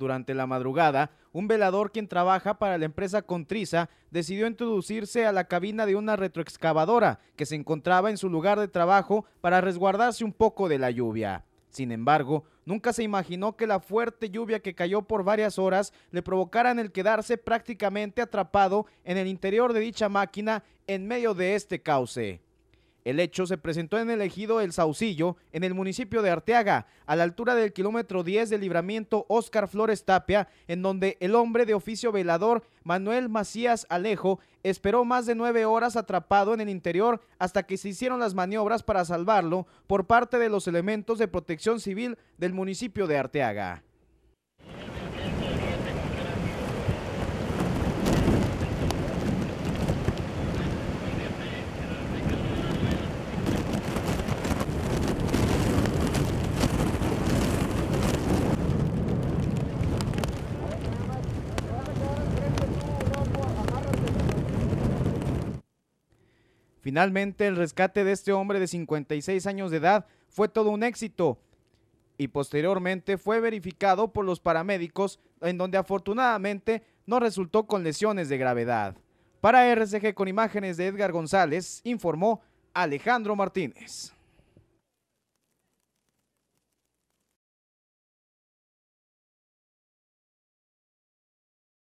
Durante la madrugada, un velador quien trabaja para la empresa Contriza decidió introducirse a la cabina de una retroexcavadora que se encontraba en su lugar de trabajo para resguardarse un poco de la lluvia. Sin embargo, nunca se imaginó que la fuerte lluvia que cayó por varias horas le provocaran el quedarse prácticamente atrapado en el interior de dicha máquina en medio de este cauce. El hecho se presentó en el ejido El Saucillo, en el municipio de Arteaga, a la altura del kilómetro 10 del libramiento Óscar Flores Tapia, en donde el hombre de oficio velador Manuel Macías Alejo esperó más de nueve horas atrapado en el interior hasta que se hicieron las maniobras para salvarlo por parte de los elementos de protección civil del municipio de Arteaga. Finalmente, el rescate de este hombre de 56 años de edad fue todo un éxito y posteriormente fue verificado por los paramédicos en donde afortunadamente no resultó con lesiones de gravedad. Para RCG con imágenes de Edgar González, informó Alejandro Martínez.